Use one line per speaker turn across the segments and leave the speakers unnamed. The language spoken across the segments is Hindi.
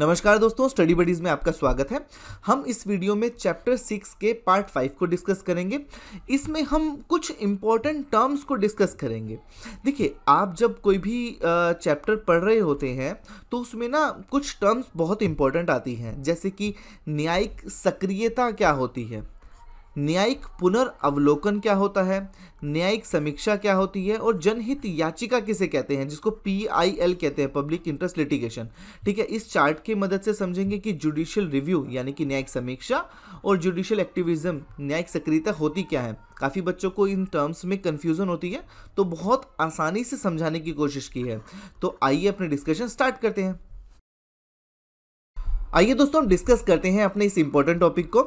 नमस्कार दोस्तों स्टडी बडीज़ में आपका स्वागत है हम इस वीडियो में चैप्टर सिक्स के पार्ट फाइव को डिस्कस करेंगे इसमें हम कुछ इम्पॉर्टेंट टर्म्स को डिस्कस करेंगे देखिए आप जब कोई भी चैप्टर पढ़ रहे होते हैं तो उसमें ना कुछ टर्म्स बहुत इंपॉर्टेंट आती हैं जैसे कि न्यायिक सक्रियता क्या होती है न्यायिक पुनर्वलोकन क्या होता है न्यायिक समीक्षा क्या होती है और जनहित याचिका किसे कहते हैं जिसको पी आई एल कहते हैं पब्लिक इंटरेस्ट लिटिगेशन ठीक है इस चार्ट की मदद से समझेंगे कि जुडिशियल रिव्यू यानी कि न्यायिक समीक्षा और जुडिशियल एक्टिविज्म न्यायिक सक्रियता होती क्या है काफ़ी बच्चों को इन टर्म्स में कन्फ्यूज़न होती है तो बहुत आसानी से समझाने की कोशिश की है तो आइए अपने डिस्कशन स्टार्ट करते हैं आइए दोस्तों हम डिस्कस करते हैं अपने इस इम्पोर्टेंट टॉपिक को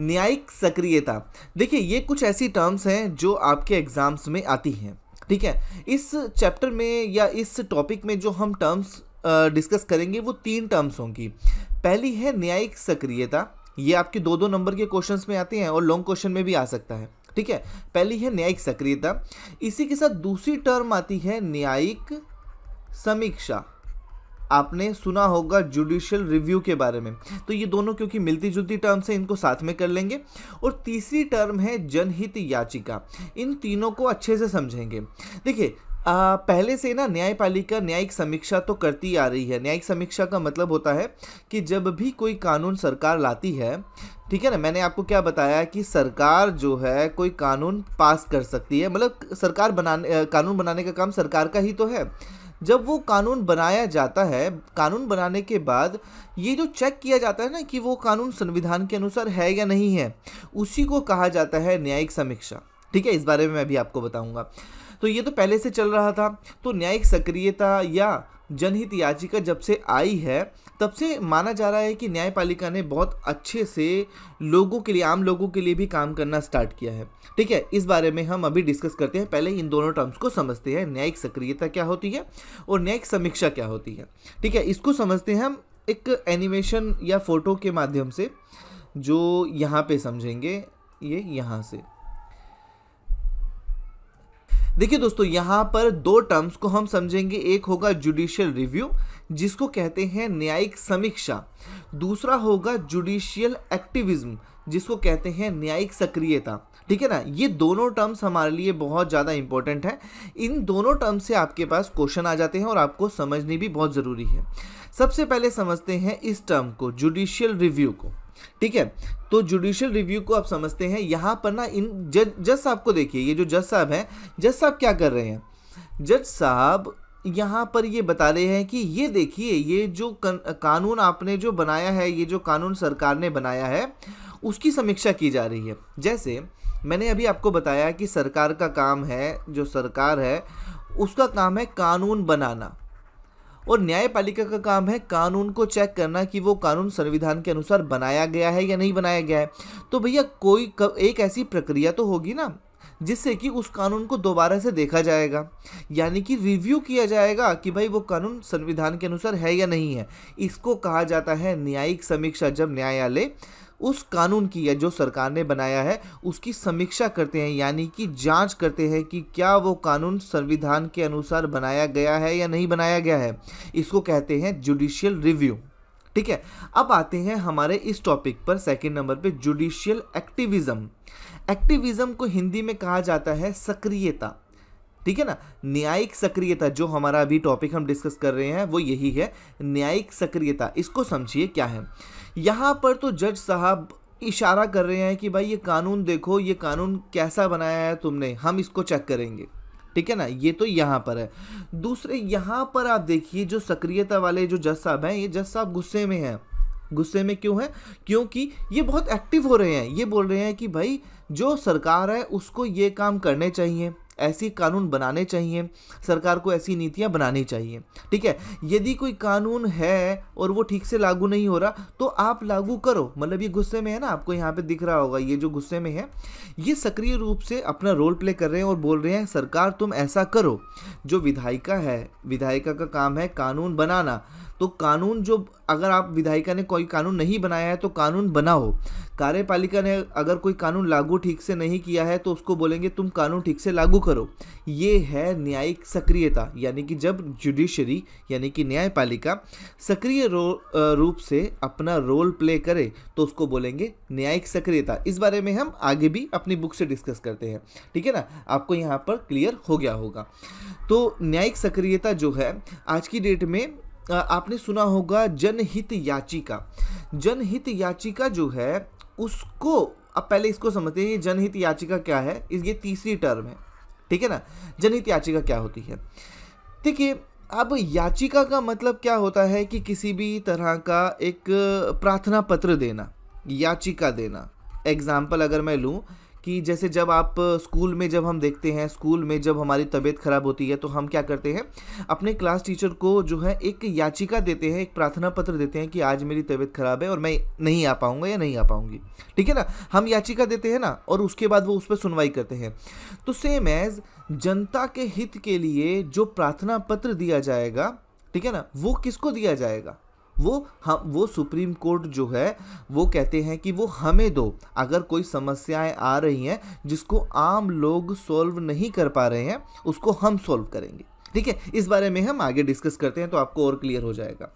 न्यायिक सक्रियता देखिए ये कुछ ऐसी टर्म्स हैं जो आपके एग्ज़ाम्स में आती हैं ठीक है इस चैप्टर में या इस टॉपिक में जो हम टर्म्स डिस्कस करेंगे वो तीन टर्म्स होंगी पहली है न्यायिक सक्रियता ये आपके दो दो नंबर के क्वेश्चंस में आते हैं और लॉन्ग क्वेश्चन में भी आ सकता है ठीक है पहली है न्यायिक सक्रियता इसी के साथ दूसरी टर्म आती है न्यायिक समीक्षा आपने सुना होगा जुडिशियल रिव्यू के बारे में तो ये दोनों क्योंकि मिलती जुलती टर्म्स हैं इनको साथ में कर लेंगे और तीसरी टर्म है जनहित याचिका इन तीनों को अच्छे से समझेंगे देखिए आ, पहले से ना न्यायपालिका न्यायिक समीक्षा तो करती आ रही है न्यायिक समीक्षा का मतलब होता है कि जब भी कोई कानून सरकार लाती है ठीक है ना मैंने आपको क्या बताया कि सरकार जो है कोई कानून पास कर सकती है मतलब सरकार बनाने कानून बनाने का काम सरकार का ही तो है जब वो कानून बनाया जाता है कानून बनाने के बाद ये जो चेक किया जाता है ना कि वो कानून संविधान के अनुसार है या नहीं है उसी को कहा जाता है न्यायिक समीक्षा ठीक है इस बारे में मैं भी आपको बताऊंगा तो ये तो पहले से चल रहा था तो न्यायिक सक्रियता या जनहित याचिका जब से आई है तब से माना जा रहा है कि न्यायपालिका ने बहुत अच्छे से लोगों के लिए आम लोगों के लिए भी काम करना स्टार्ट किया है ठीक है इस बारे में हम अभी डिस्कस करते हैं पहले इन दोनों टर्म्स को समझते हैं न्यायिक सक्रियता क्या होती है और न्यायिक समीक्षा क्या होती है ठीक है इसको समझते हैं हम एक एनिमेशन या फोटो के माध्यम से जो यहाँ पे समझेंगे ये यहाँ से देखिए दोस्तों यहाँ पर दो टर्म्स को हम समझेंगे एक होगा जुडिशियल रिव्यू जिसको कहते हैं न्यायिक समीक्षा दूसरा होगा जुडिशियल एक्टिविज्म जिसको कहते हैं न्यायिक सक्रियता ठीक है ना ये दोनों टर्म्स हमारे लिए बहुत ज़्यादा इंपॉर्टेंट हैं इन दोनों टर्म्स से आपके पास क्वेश्चन आ जाते हैं और आपको समझनी भी बहुत ज़रूरी है सबसे पहले समझते हैं इस टर्म को जुडिशियल रिव्यू को ठीक है तो जुडिशियल रिव्यू को आप समझते हैं यहाँ पर ना इन जज जज साहब को देखिए ये जो जज साहब हैं जज साहब क्या कर रहे हैं जज साहब यहाँ पर ये बता रहे हैं कि ये देखिए ये जो कानून आपने जो बनाया है ये जो कानून सरकार ने बनाया है उसकी समीक्षा की जा रही है जैसे मैंने अभी आपको बताया कि सरकार का काम है जो सरकार है उसका काम है कानून बनाना और न्यायपालिका का काम है कानून को चेक करना कि वो कानून संविधान के अनुसार बनाया गया है या नहीं बनाया गया है तो भैया कोई एक ऐसी प्रक्रिया तो होगी ना जिससे कि उस कानून को दोबारा से देखा जाएगा यानी कि रिव्यू किया जाएगा कि भाई वो कानून संविधान के अनुसार है या नहीं है इसको कहा जाता है न्यायिक समीक्षा जब न्यायालय उस कानून की या जो सरकार ने बनाया है उसकी समीक्षा करते हैं यानी कि जांच करते हैं कि क्या वो कानून संविधान के अनुसार बनाया गया है या नहीं बनाया गया है इसको कहते हैं जुडिशियल रिव्यू ठीक है अब आते हैं हमारे इस टॉपिक पर सेकंड नंबर पे जुडिशियल एक्टिविज्म एक्टिविज्म को हिंदी में कहा जाता है सक्रियता ठीक है ना न्यायिक सक्रियता जो हमारा अभी टॉपिक हम डिस्कस कर रहे हैं वो यही है न्यायिक सक्रियता इसको समझिए क्या है यहाँ पर तो जज साहब इशारा कर रहे हैं कि भाई ये कानून देखो ये कानून कैसा बनाया है तुमने हम इसको चेक करेंगे ठीक है ना ये तो यहाँ पर है दूसरे यहाँ पर आप देखिए जो सक्रियता वाले जो जज साहब हैं ये जज साहब गुस्से में हैं गुस्से में क्यों है क्योंकि ये बहुत एक्टिव हो रहे हैं ये बोल रहे हैं कि भाई जो सरकार है उसको ये काम करने चाहिए ऐसी कानून बनाने चाहिए सरकार को ऐसी नीतियाँ बनानी चाहिए ठीक है यदि कोई कानून है और वो ठीक से लागू नहीं हो रहा तो आप लागू करो मतलब ये गुस्से में है ना आपको यहाँ पे दिख रहा होगा ये जो गुस्से में है ये सक्रिय रूप से अपना रोल प्ले कर रहे हैं और बोल रहे हैं सरकार तुम ऐसा करो जो विधायिका है विधायिका का काम है कानून बनाना तो कानून जो अगर आप विधायिका ने कोई कानून नहीं बनाया है तो कानून बनाओ कार्यपालिका ने अगर कोई कानून लागू ठीक से नहीं किया है तो उसको बोलेंगे तुम कानून ठीक से लागू करो ये है न्यायिक सक्रियता यानी कि जब जुडिशरी यानी कि न्यायपालिका सक्रिय रो रूप से अपना रोल प्ले करे तो उसको बोलेंगे न्यायिक सक्रियता इस बारे में हम आगे भी अपनी बुक से डिस्कस करते हैं ठीक है ना आपको यहाँ पर क्लियर हो गया होगा तो न्यायिक सक्रियता जो है आज की डेट में आपने सुना होगा जनहित याचिका जनहित याचिका जो है उसको अब पहले इसको समझते हैं जनहित याचिका क्या है ये तीसरी टर्म है ठीक है ना जनहित याचिका क्या होती है देखिए अब याचिका का मतलब क्या होता है कि किसी भी तरह का एक प्रार्थना पत्र देना याचिका देना एग्जाम्पल अगर मैं लूँ कि जैसे जब आप स्कूल में जब हम देखते हैं स्कूल में जब हमारी तबीयत ख़राब होती है तो हम क्या करते हैं अपने क्लास टीचर को जो है एक याचिका देते हैं एक प्रार्थना पत्र देते हैं कि आज मेरी तबीयत ख़राब है और मैं नहीं आ पाऊँगा या नहीं आ पाऊँगी ठीक है ना हम याचिका देते हैं ना और उसके बाद वो उस पर सुनवाई करते हैं तो सेम एज़ जनता के हित के लिए जो प्रार्थना पत्र दिया जाएगा ठीक है ना वो किसको दिया जाएगा वो हम वो सुप्रीम कोर्ट जो है वो कहते हैं कि वो हमें दो अगर कोई समस्याएं आ रही हैं जिसको आम लोग सॉल्व नहीं कर पा रहे हैं उसको हम सॉल्व करेंगे ठीक है इस बारे में हम आगे डिस्कस करते हैं तो आपको और क्लियर हो जाएगा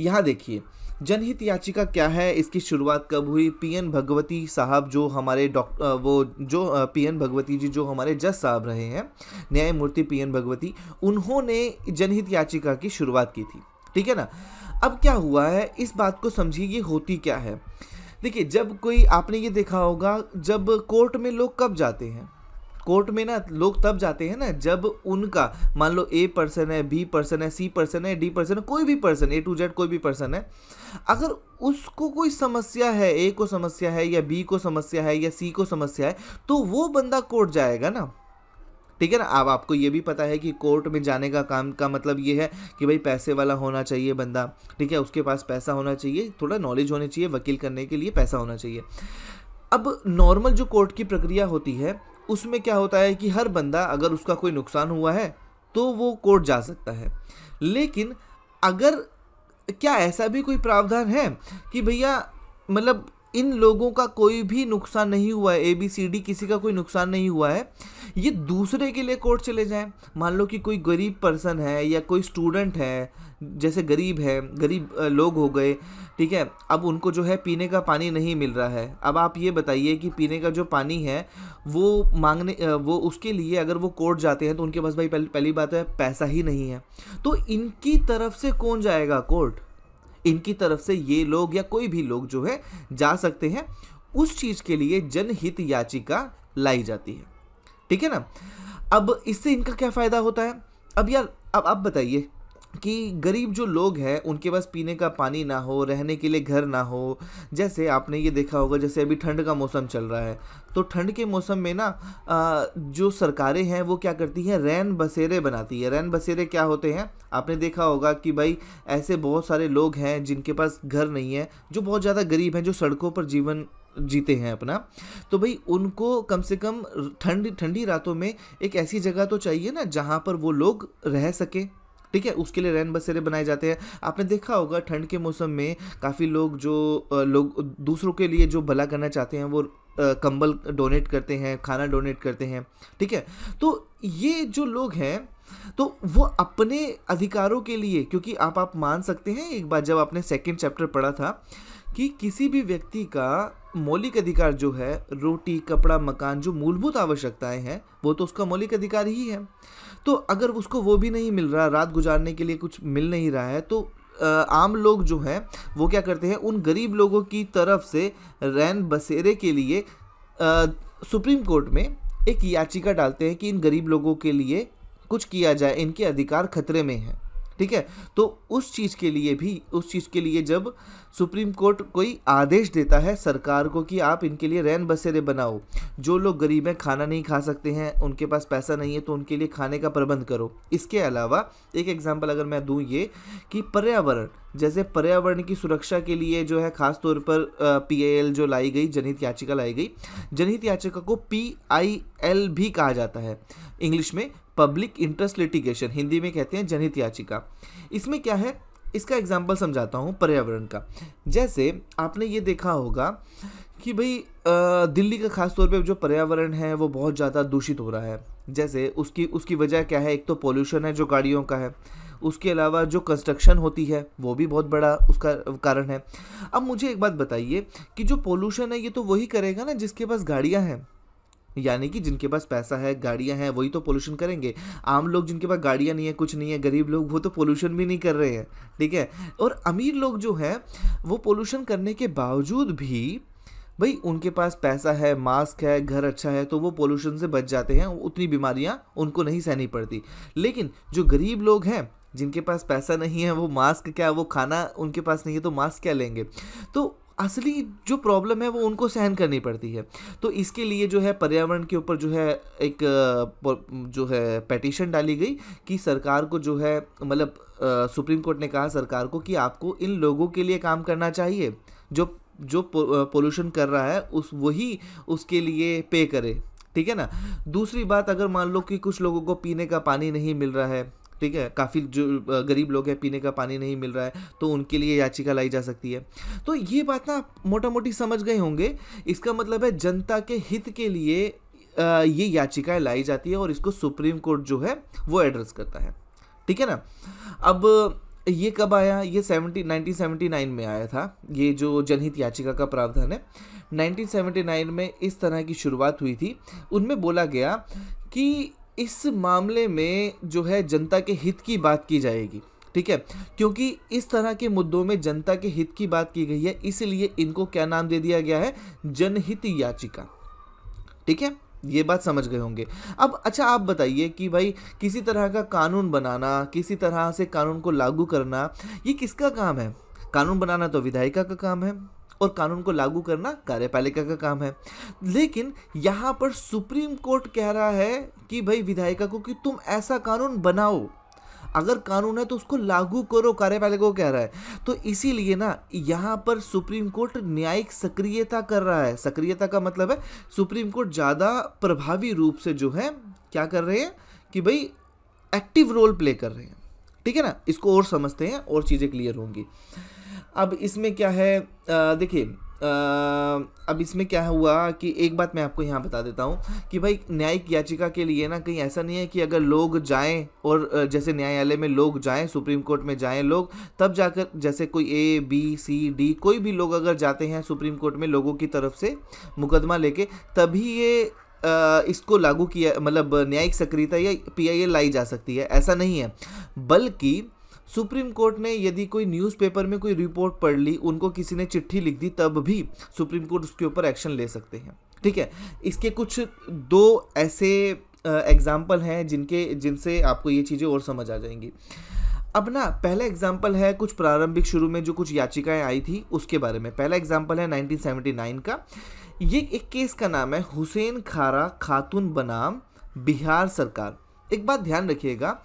यहाँ देखिए जनहित याचिका क्या है इसकी शुरुआत कब हुई पीएन भगवती साहब जो हमारे डॉक्टर वो जो पीएन भगवती जी जो हमारे जज साहब रहे हैं न्यायमूर्ति पीएन भगवती उन्होंने जनहित याचिका की शुरुआत की थी ठीक है ना अब क्या हुआ है इस बात को समझिए ये होती क्या है देखिए जब कोई आपने ये देखा होगा जब कोर्ट में लोग कब जाते हैं कोर्ट में ना लोग तब जाते हैं ना जब उनका मान लो ए पर्सन है बी पर्सन है सी पर्सन है डी पर्सन है कोई भी पर्सन ए टू जेड कोई भी पर्सन है अगर उसको कोई समस्या है ए को समस्या है या बी को समस्या है या सी को समस्या है तो वो बंदा कोर्ट जाएगा ना ठीक है ना अब आपको ये भी पता है कि कोर्ट में जाने का काम का मतलब ये है कि भाई पैसे वाला होना चाहिए बंदा ठीक है उसके पास पैसा होना चाहिए थोड़ा नॉलेज होनी चाहिए वकील करने के लिए पैसा होना चाहिए अब नॉर्मल जो कोर्ट की प्रक्रिया होती है उसमें क्या होता है कि हर बंदा अगर उसका कोई नुकसान हुआ है तो वो कोर्ट जा सकता है लेकिन अगर क्या ऐसा भी कोई प्रावधान है कि भैया मतलब इन लोगों का कोई भी नुकसान नहीं हुआ है ए बी सी डी किसी का कोई नुकसान नहीं हुआ है ये दूसरे के लिए कोर्ट चले जाएं मान लो कि कोई गरीब पर्सन है या कोई स्टूडेंट है जैसे गरीब है गरीब लोग हो गए ठीक है अब उनको जो है पीने का पानी नहीं मिल रहा है अब आप ये बताइए कि पीने का जो पानी है वो मांगने वो उसके लिए अगर वो कोर्ट जाते हैं तो उनके पास भाई पहली बात है पैसा ही नहीं है तो इनकी तरफ से कौन जाएगा कोर्ट इनकी तरफ से ये लोग या कोई भी लोग जो है जा सकते हैं उस चीज़ के लिए जनहित याचिका लाई जाती है ठीक है ना अब इससे इनका क्या फ़ायदा होता है अब यार अब आप बताइए कि गरीब जो लोग हैं उनके पास पीने का पानी ना हो रहने के लिए घर ना हो जैसे आपने ये देखा होगा जैसे अभी ठंड का मौसम चल रहा है तो ठंड के मौसम में ना जो सरकारें हैं वो क्या करती हैं रैन बसेरे बनाती है रैन बसेरे क्या होते हैं आपने देखा होगा कि भाई ऐसे बहुत सारे लोग हैं जिनके पास घर नहीं है जो बहुत ज़्यादा गरीब हैं जो सड़कों पर जीवन जीते हैं अपना तो भाई उनको कम से कम ठंड ठंडी रातों में एक ऐसी जगह तो चाहिए ना जहाँ पर वो लोग रह सकें ठीक है उसके लिए रैन बसेरे बनाए जाते हैं आपने देखा होगा ठंड के मौसम में काफ़ी लोग जो लोग दूसरों के लिए जो भला करना चाहते हैं वो कंबल डोनेट करते हैं खाना डोनेट करते हैं ठीक है तो ये जो लोग हैं तो वो अपने अधिकारों के लिए क्योंकि आप आप मान सकते हैं एक बार जब आपने सेकंड चैप्टर पढ़ा था कि किसी भी व्यक्ति का मौलिक अधिकार जो है रोटी कपड़ा मकान जो मूलभूत आवश्यकताएं हैं वो तो उसका मौलिक अधिकार ही है तो अगर उसको वो भी नहीं मिल रहा रात गुजारने के लिए कुछ मिल नहीं रहा है तो आम लोग जो हैं वो क्या करते हैं उन गरीब लोगों की तरफ से रैन बसेरे के लिए आ, सुप्रीम कोर्ट में एक याचिका डालते हैं कि इन गरीब लोगों के लिए कुछ किया जाए इनके अधिकार खतरे में हैं ठीक है तो उस चीज़ के लिए भी उस चीज़ के लिए जब सुप्रीम कोर्ट कोई आदेश देता है सरकार को कि आप इनके लिए रैन बसेरे बनाओ जो लोग गरीब हैं खाना नहीं खा सकते हैं उनके पास पैसा नहीं है तो उनके लिए खाने का प्रबंध करो इसके अलावा एक एग्जाम्पल अगर मैं दूँ ये कि पर्यावरण जैसे पर्यावरण की सुरक्षा के लिए जो है खास तौर पर पी जो लाई गई जनहित याचिका लाई गई जनहित याचिका को पी भी कहा जाता है इंग्लिश में पब्लिक इंटरेस्ट लिटिगेशन हिंदी में कहते हैं जनहित याचिका इसमें क्या है इसका एग्जाम्पल समझाता हूँ पर्यावरण का जैसे आपने ये देखा होगा कि भाई दिल्ली का खास तौर पे जो पर्यावरण है वो बहुत ज़्यादा दूषित हो रहा है जैसे उसकी उसकी वजह क्या है एक तो पोल्यूशन है जो गाड़ियों का है उसके अलावा जो कंस्ट्रक्शन होती है वो भी बहुत बड़ा उसका कारण है अब मुझे एक बात बताइए कि जो पोल्यूशन है ये तो वही करेगा ना जिसके पास गाड़ियाँ हैं यानी कि जिनके पास पैसा है गाड़ियाँ हैं वही तो पोल्यूशन करेंगे आम लोग जिनके पास गाड़ियाँ नहीं है कुछ नहीं है गरीब लोग वो तो पोल्यूशन भी नहीं कर रहे हैं ठीक है और अमीर लोग जो हैं वो पोल्यूशन करने के बावजूद भी भाई उनके पास पैसा है मास्क है घर अच्छा है तो वो पोल्यूशन से बच जाते हैं उतनी बीमारियाँ उनको नहीं सहनी पड़ती लेकिन जो गरीब लोग हैं जिनके पास पैसा नहीं है वो मास्क क्या वो खाना उनके पास नहीं है तो मास्क क्या लेंगे तो असली जो प्रॉब्लम है वो उनको सहन करनी पड़ती है तो इसके लिए जो है पर्यावरण के ऊपर जो है एक जो है पटिशन डाली गई कि सरकार को जो है मतलब सुप्रीम कोर्ट ने कहा सरकार को कि आपको इन लोगों के लिए काम करना चाहिए जो जो पोल्यूशन कर रहा है उस वही उसके लिए पे करे ठीक है ना दूसरी बात अगर मान लो कि कुछ लोगों को पीने का पानी नहीं मिल रहा है ठीक है काफ़ी जो गरीब लोग हैं पीने का पानी नहीं मिल रहा है तो उनके लिए याचिका लाई जा सकती है तो ये बात ना मोटा मोटी समझ गए होंगे इसका मतलब है जनता के हित के लिए ये याचिकाएं लाई जाती है और इसको सुप्रीम कोर्ट जो है वो एड्रेस करता है ठीक है ना अब ये कब आया ये सेवनटी नाइनटीन में आया था ये जो जनहित याचिका का प्रावधान है 1979 में इस तरह की शुरुआत हुई थी उनमें बोला गया कि इस मामले में जो है जनता के हित की बात की जाएगी ठीक है क्योंकि इस तरह के मुद्दों में जनता के हित की बात की गई है इसलिए इनको क्या नाम दे दिया गया है जनहित याचिका ठीक है ये बात समझ गए होंगे अब अच्छा आप बताइए कि भाई किसी तरह का कानून बनाना किसी तरह से कानून को लागू करना ये किसका काम है कानून बनाना तो विधायिका का काम है और कानून को लागू करना कार्यपालिका का काम है लेकिन यहाँ पर सुप्रीम कोर्ट कह रहा है कि भाई विधायिका को कि तुम ऐसा कानून बनाओ अगर कानून है तो उसको लागू करो कार्यपालिका को कह रहा है तो इसीलिए ना यहाँ पर सुप्रीम कोर्ट न्यायिक सक्रियता कर रहा है सक्रियता का मतलब है सुप्रीम कोर्ट ज़्यादा प्रभावी रूप से जो है क्या कर रहे हैं कि भाई एक्टिव रोल प्ले कर रहे हैं ठीक है ना इसको और समझते हैं और चीज़ें क्लियर होंगी अब इसमें क्या है देखिए अब इसमें क्या हुआ कि एक बात मैं आपको यहाँ बता देता हूँ कि भाई न्यायिक याचिका के लिए ना कहीं ऐसा नहीं है कि अगर लोग जाएं और जैसे न्यायालय में लोग जाएं सुप्रीम कोर्ट में जाएं लोग तब जाकर जैसे कोई ए बी सी डी कोई भी लोग अगर जाते हैं सुप्रीम कोर्ट में लोगों की तरफ से मुकदमा लेके तभी ये इसको लागू किया मतलब न्यायिक सक्रियता या पी लाई जा सकती है ऐसा नहीं है बल्कि सुप्रीम कोर्ट ने यदि कोई न्यूज़पेपर में कोई रिपोर्ट पढ़ ली उनको किसी ने चिट्ठी लिख दी तब भी सुप्रीम कोर्ट उसके ऊपर एक्शन ले सकते हैं ठीक है इसके कुछ दो ऐसे एग्ज़ाम्पल हैं जिनके जिनसे आपको ये चीज़ें और समझ आ जाएंगी अब ना पहला एग्जाम्पल है कुछ प्रारंभिक शुरू में जो कुछ याचिकाएं आई थी उसके बारे में पहला एग्जाम्पल है 1979 का ये एक केस का नाम है हुसैन खारा खातून बनाम बिहार सरकार एक बात ध्यान रखिएगा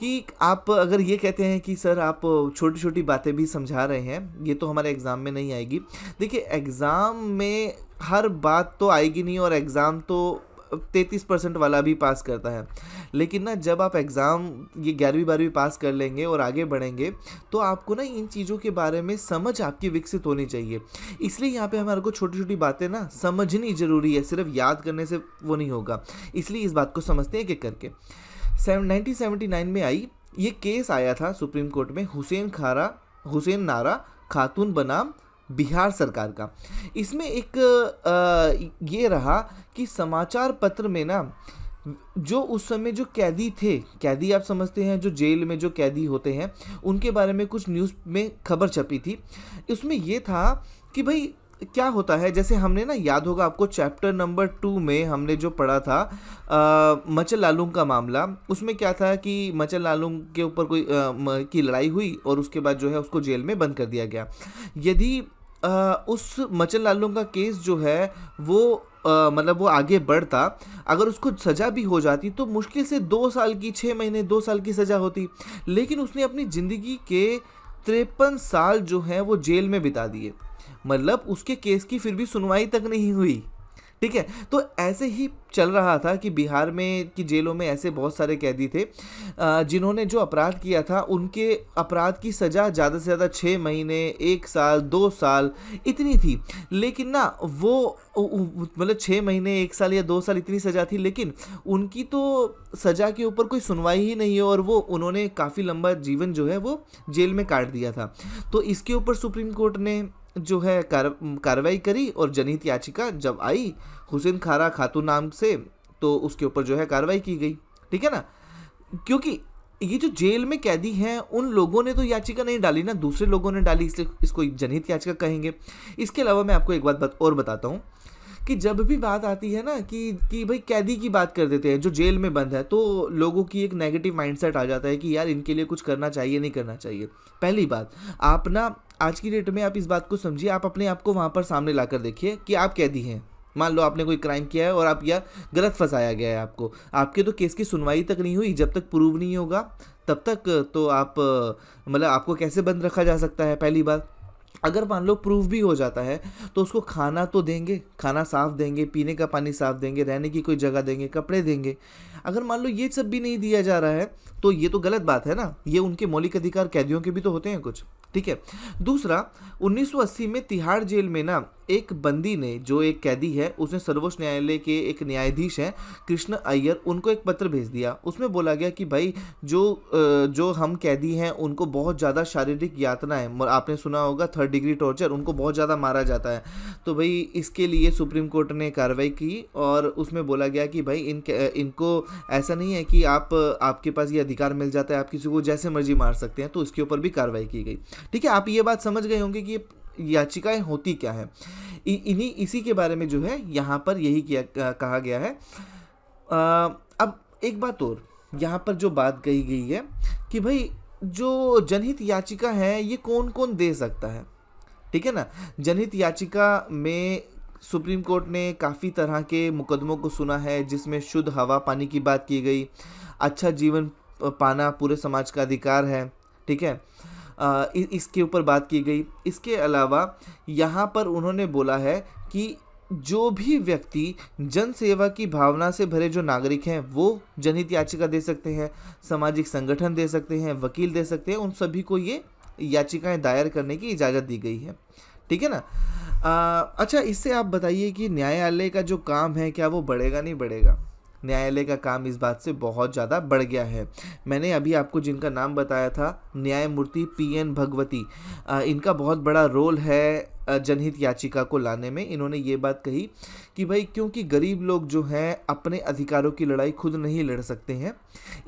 कि आप अगर ये कहते हैं कि सर आप छोटी छोटी बातें भी समझा रहे हैं ये तो हमारे एग्ज़ाम में नहीं आएगी देखिए एग्ज़ाम में हर बात तो आएगी नहीं और एग्ज़ाम तो तैंतीस परसेंट वाला भी पास करता है लेकिन ना जब आप एग्ज़ाम ये ग्यारहवीं बारहवीं पास कर लेंगे और आगे बढ़ेंगे तो आपको ना इन चीज़ों के बारे में समझ आपकी विकसित होनी चाहिए इसलिए यहाँ पे हमारे को छोटी छोटी बातें ना समझनी ज़रूरी है सिर्फ याद करने से वो नहीं होगा इसलिए इस बात को समझते हैं एक एक करके 1979 में आई ये केस आया था सुप्रीम कोर्ट में हुसैन खारा हुसैन नारा खातून बनाम बिहार सरकार का इसमें एक आ, ये रहा कि समाचार पत्र में ना जो उस समय जो कैदी थे कैदी आप समझते हैं जो जेल में जो कैदी होते हैं उनके बारे में कुछ न्यूज़ में खबर छपी थी उसमें ये था कि भाई क्या होता है जैसे हमने ना याद होगा आपको चैप्टर नंबर टू में हमने जो पढ़ा था मचल लालूम का मामला उसमें क्या था कि मचल लालूम के ऊपर कोई आ, की लड़ाई हुई और उसके बाद जो है उसको जेल में बंद कर दिया गया यदि उस मचल लालूम का केस जो है वो मतलब वो आगे बढ़ता अगर उसको सज़ा भी हो जाती तो मुश्किल से दो साल की छः महीने दो साल की सज़ा होती लेकिन उसने अपनी ज़िंदगी के तिरपन साल जो हैं वो जेल में बिता दिए मतलब उसके केस की फिर भी सुनवाई तक नहीं हुई ठीक है तो ऐसे ही चल रहा था कि बिहार में की जेलों में ऐसे बहुत सारे कैदी थे जिन्होंने जो अपराध किया था उनके अपराध की सज़ा ज़्यादा से ज़्यादा छः महीने एक साल दो साल इतनी थी लेकिन ना वो मतलब छः महीने एक साल या दो साल इतनी सज़ा थी लेकिन उनकी तो सज़ा के ऊपर कोई सुनवाई ही नहीं है और वो उन्होंने काफ़ी लंबा जीवन जो है वो जेल में काट दिया था तो इसके ऊपर सुप्रीम कोर्ट ने जो है कार्रवाई करी और जनहित याचिका जब आई हुसैन खारा खातून नाम से तो उसके ऊपर जो है कार्रवाई की गई ठीक है ना क्योंकि ये जो जेल में कैदी हैं उन लोगों ने तो याचिका नहीं डाली ना दूसरे लोगों ने डाली इसलिए इसको जनहित याचिका कहेंगे इसके अलावा मैं आपको एक बात बत, और बताता हूँ कि जब भी बात आती है ना कि कि भाई कैदी की बात कर देते हैं जो जेल में बंद है तो लोगों की एक नेगेटिव माइंडसेट आ जाता है कि यार इनके लिए कुछ करना चाहिए नहीं करना चाहिए पहली बात आप ना आज की डेट में आप इस बात को समझिए आप अपने आप को वहाँ पर सामने ला देखिए कि आप कैदी हैं मान लो आपने कोई क्राइम किया है और आप यह गलत फंसाया गया है आपको आपके तो केस की सुनवाई तक नहीं हुई जब तक प्रूव नहीं होगा तब तक तो आप मतलब आपको कैसे बंद रखा जा सकता है पहली बार अगर मान लो प्रूफ भी हो जाता है तो उसको खाना तो देंगे खाना साफ देंगे पीने का पानी साफ देंगे रहने की कोई जगह देंगे कपड़े देंगे अगर मान लो ये सब भी नहीं दिया जा रहा है तो ये तो गलत बात है ना ये उनके मौलिक अधिकार कैदियों के भी तो होते हैं कुछ ठीक है दूसरा 1980 में तिहाड़ जेल में ना एक बंदी ने जो एक कैदी है उसने सर्वोच्च न्यायालय के एक न्यायाधीश हैं कृष्ण अय्यर उनको एक पत्र भेज दिया उसमें बोला गया कि भाई जो जो हम कैदी हैं उनको बहुत ज़्यादा शारीरिक यातना है आपने सुना होगा थर्ड डिग्री टॉर्चर उनको बहुत ज़्यादा मारा जाता है तो भाई इसके लिए सुप्रीम कोर्ट ने कार्रवाई की और उसमें बोला गया कि भाई इन इनको ऐसा नहीं है कि आप आपके पास ये अधिकार मिल जाता है आप किसी को जैसे मर्जी मार सकते हैं तो इसके ऊपर भी कार्रवाई की गई ठीक है आप ये बात समझ गए होंगे कि याचिकाएं होती क्या है इन्हीं इसी के बारे में जो है यहाँ पर यही किया कहा गया है आ, अब एक बात और यहाँ पर जो बात कही गई है कि भाई जो जनहित याचिका है ये कौन कौन दे सकता है ठीक है ना जनहित याचिका में सुप्रीम कोर्ट ने काफ़ी तरह के मुकदमों को सुना है जिसमें शुद्ध हवा पानी की बात की गई अच्छा जीवन पाना पूरे समाज का अधिकार है ठीक है इसके ऊपर बात की गई इसके अलावा यहाँ पर उन्होंने बोला है कि जो भी व्यक्ति जन सेवा की भावना से भरे जो नागरिक हैं वो जनहित याचिका दे सकते हैं सामाजिक संगठन दे सकते हैं वकील दे सकते हैं उन सभी को ये याचिकाएं दायर करने की इजाज़त दी गई है ठीक है ना आ, अच्छा इससे आप बताइए कि न्यायालय का जो काम है क्या वो बढ़ेगा नहीं बढ़ेगा न्यायालय का काम इस बात से बहुत ज़्यादा बढ़ गया है मैंने अभी आपको जिनका नाम बताया था न्यायमूर्ति पी एन भगवती इनका बहुत बड़ा रोल है जनहित याचिका को लाने में इन्होंने ये बात कही कि भाई क्योंकि गरीब लोग जो हैं अपने अधिकारों की लड़ाई खुद नहीं लड़ सकते हैं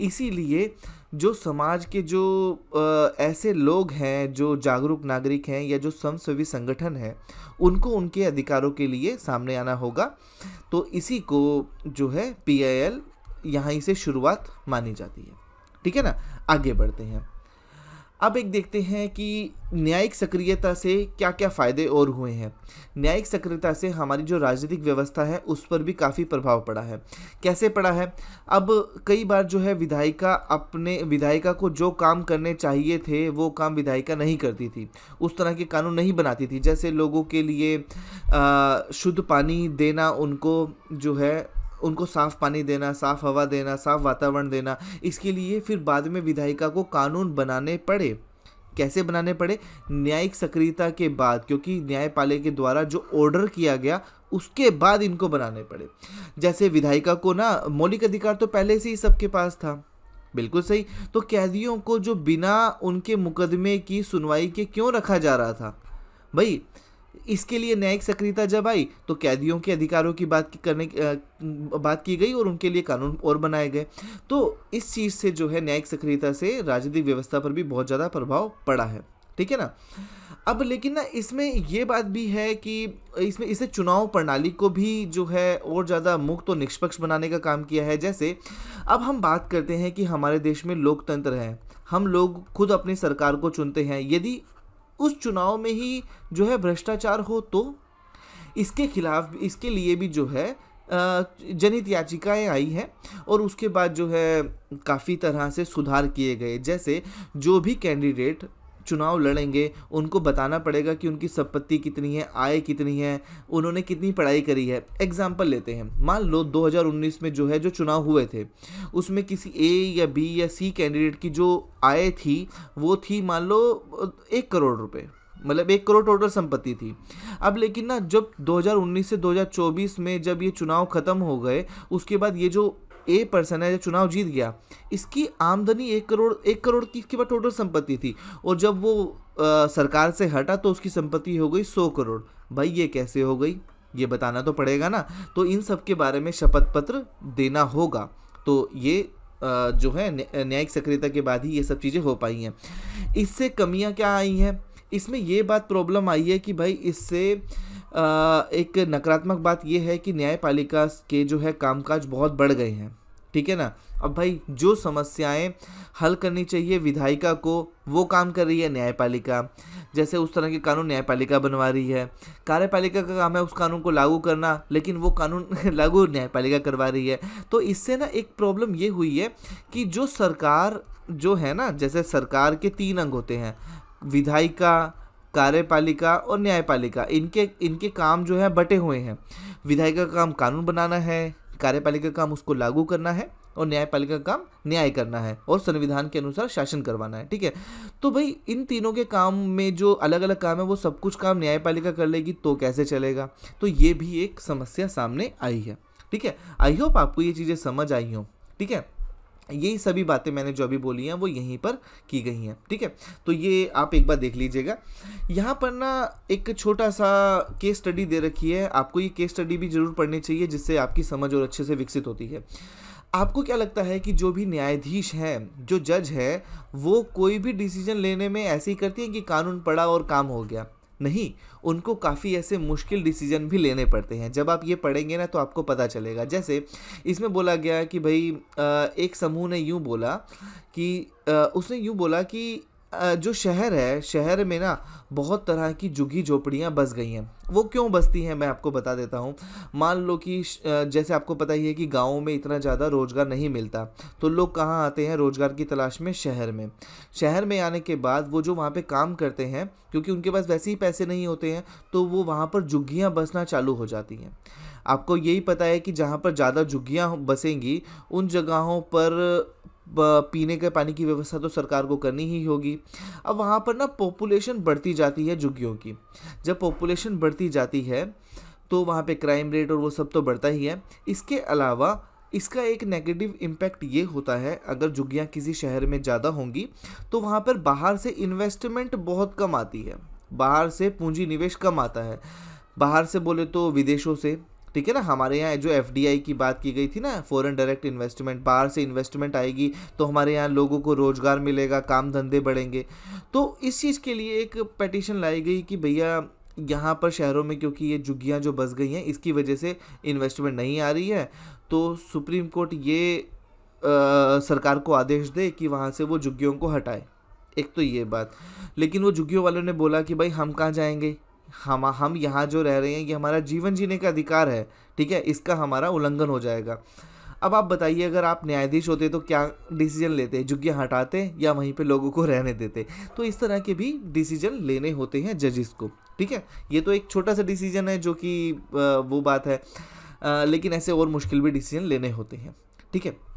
इसीलिए जो समाज के जो ऐसे लोग हैं जो जागरूक नागरिक हैं या जो स्वयंसेवी संगठन हैं उनको उनके अधिकारों के लिए सामने आना होगा तो इसी को जो है पी आई एल यहाँ से शुरुआत मानी जाती है ठीक है ना आगे बढ़ते हैं अब एक देखते हैं कि न्यायिक सक्रियता से क्या क्या फ़ायदे और हुए हैं न्यायिक सक्रियता से हमारी जो राजनीतिक व्यवस्था है उस पर भी काफ़ी प्रभाव पड़ा है कैसे पड़ा है अब कई बार जो है विधायिका अपने विधायिका को जो काम करने चाहिए थे वो काम विधायिका नहीं करती थी उस तरह के कानून नहीं बनाती थी जैसे लोगों के लिए आ, शुद्ध पानी देना उनको जो है उनको साफ़ पानी देना साफ़ हवा देना साफ़ वातावरण देना इसके लिए फिर बाद में विधायिका को कानून बनाने पड़े कैसे बनाने पड़े न्यायिक सक्रियता के बाद क्योंकि न्यायपालिका के द्वारा जो ऑर्डर किया गया उसके बाद इनको बनाने पड़े जैसे विधायिका को ना मौलिक अधिकार तो पहले से ही सबके पास था बिल्कुल सही तो कैदियों को जो बिना उनके मुकदमे की सुनवाई के क्यों रखा जा रहा था भाई इसके लिए न्यायिक सक्रियता जब आई तो कैदियों के अधिकारों की बात करने बात की गई और उनके लिए कानून और बनाए गए तो इस चीज़ से जो है न्यायिक सक्रियता से राजनीतिक व्यवस्था पर भी बहुत ज़्यादा प्रभाव पड़ा है ठीक है ना अब लेकिन ना इसमें ये बात भी है कि इसमें इसे चुनाव प्रणाली को भी जो है और ज़्यादा मुक्त और निष्पक्ष बनाने का काम किया है जैसे अब हम बात करते हैं कि हमारे देश में लोकतंत्र है हम लोग खुद अपनी सरकार को चुनते हैं यदि उस चुनाव में ही जो है भ्रष्टाचार हो तो इसके खिलाफ इसके लिए भी जो है जनित याचिकाएं आई हैं और उसके बाद जो है काफ़ी तरह से सुधार किए गए जैसे जो भी कैंडिडेट चुनाव लड़ेंगे उनको बताना पड़ेगा कि उनकी संपत्ति कितनी है आय कितनी है उन्होंने कितनी पढ़ाई करी है एग्जाम्पल लेते हैं मान लो 2019 में जो है जो चुनाव हुए थे उसमें किसी ए या बी या सी कैंडिडेट की जो आय थी वो थी मान लो एक करोड़ रुपये मतलब एक करोड़ टोटल संपत्ति थी अब लेकिन ना जब 2019 से 2024 में जब ये चुनाव ख़त्म हो गए उसके बाद ये जो ए पर्सन है जो चुनाव जीत गया इसकी आमदनी एक करोड़ एक करोड़ की इसके बाद टोटल संपत्ति थी और जब वो आ, सरकार से हटा तो उसकी संपत्ति हो गई सौ करोड़ भाई ये कैसे हो गई ये बताना तो पड़ेगा ना तो इन सब के बारे में शपथ पत्र देना होगा तो ये आ, जो है न्यायिक सक्रियता के बाद ही ये सब चीज़ें हो पाई हैं इससे कमियां क्या आई हैं इसमें ये बात प्रॉब्लम आई है कि भाई इससे एक नकारात्मक बात यह है कि न्यायपालिका के जो है कामकाज बहुत बढ़ गए हैं ठीक है ना अब भाई जो समस्याएं हल करनी चाहिए विधायिका को वो काम कर रही है न्यायपालिका जैसे उस तरह के कानून न्यायपालिका बनवा रही है कार्यपालिका का काम है उस कानून को लागू करना लेकिन वो कानून लागू न्यायपालिका करवा रही है तो इससे ना एक प्रॉब्लम ये हुई है कि जो सरकार जो है ना जैसे सरकार के तीन अंग होते हैं विधायिका कार्यपालिका और न्यायपालिका इनके इनके काम जो है बटे हुए हैं विधायिका का काम कानून बनाना है कार्यपालिका का काम उसको लागू करना है और न्यायपालिका का काम न्याय करना है और संविधान के अनुसार शासन करवाना है ठीक है तो भाई इन तीनों के काम में जो अलग अलग काम है वो सब कुछ काम न्यायपालिका कर लेगी तो कैसे चलेगा तो ये भी एक समस्या सामने आई है ठीक है आई होप आपको ये चीज़ें समझ आई हों ठीक है यही सभी बातें मैंने जो अभी बोली हैं वो यहीं पर की गई हैं ठीक है तो ये आप एक बार देख लीजिएगा यहाँ पर ना एक छोटा सा केस स्टडी दे रखी है आपको ये केस स्टडी भी ज़रूर पढ़नी चाहिए जिससे आपकी समझ और अच्छे से विकसित होती है आपको क्या लगता है कि जो भी न्यायाधीश हैं जो जज है वो कोई भी डिसीजन लेने में ऐसे ही करती हैं कि कानून पड़ा और काम हो गया नहीं उनको काफ़ी ऐसे मुश्किल डिसीजन भी लेने पड़ते हैं जब आप ये पढ़ेंगे ना तो आपको पता चलेगा जैसे इसमें बोला गया कि भाई एक समूह ने यूँ बोला कि उसने यूँ बोला कि जो शहर है शहर में ना बहुत तरह की जुगी झोपड़ियाँ बस गई हैं वो क्यों बसती हैं मैं आपको बता देता हूँ मान लो कि जैसे आपको पता ही है कि गाँव में इतना ज़्यादा रोज़गार नहीं मिलता तो लोग कहाँ आते हैं रोज़गार की तलाश में शहर में शहर में आने के बाद वो जो वहाँ पर काम करते हैं क्योंकि उनके पास वैसे ही पैसे नहीं होते हैं तो वो वहाँ पर झुग्गियाँ बसना चालू हो जाती हैं आपको यही पता है कि जहाँ पर ज़्यादा झुग्गियाँ बसेंगी उन जगहों पर पीने के पानी की व्यवस्था तो सरकार को करनी ही होगी अब वहाँ पर ना पॉपुलेशन बढ़ती जाती है झुग्गियों की जब पॉपुलेशन बढ़ती जाती है तो वहाँ पे क्राइम रेट और वो सब तो बढ़ता ही है इसके अलावा इसका एक नेगेटिव इम्पैक्ट ये होता है अगर झुग्गियाँ किसी शहर में ज़्यादा होंगी तो वहाँ पर बाहर से इन्वेस्टमेंट बहुत कम आती है बाहर से पूंजी निवेश कम आता है बाहर से बोले तो विदेशों से ठीक है ना हमारे यहाँ जो एफ की बात की गई थी ना फॉरेन डायरेक्ट इन्वेस्टमेंट बाहर से इन्वेस्टमेंट आएगी तो हमारे यहाँ लोगों को रोज़गार मिलेगा काम धंधे बढ़ेंगे तो इस चीज़ के लिए एक पटिशन लाई गई कि भैया यहाँ पर शहरों में क्योंकि ये झुग्गियाँ जो बस गई हैं इसकी वजह से इन्वेस्टमेंट नहीं आ रही है तो सुप्रीम कोर्ट ये आ, सरकार को आदेश दे कि वहाँ से वो झुग्गियों को हटाए एक तो ये बात लेकिन वो झुग्गियों वालों ने बोला कि भाई हम कहाँ जाएंगे हम हम यहाँ जो रह रहे हैं ये हमारा जीवन जीने का अधिकार है ठीक है इसका हमारा उल्लंघन हो जाएगा अब आप बताइए अगर आप न्यायाधीश होते तो क्या डिसीजन लेते जुग्गिया हटाते या वहीं पे लोगों को रहने देते तो इस तरह के भी डिसीजन लेने होते हैं जजेस को ठीक है ये तो एक छोटा सा डिसीजन है जो कि वो बात है लेकिन ऐसे और मुश्किल भी डिसीजन लेने होते हैं ठीक है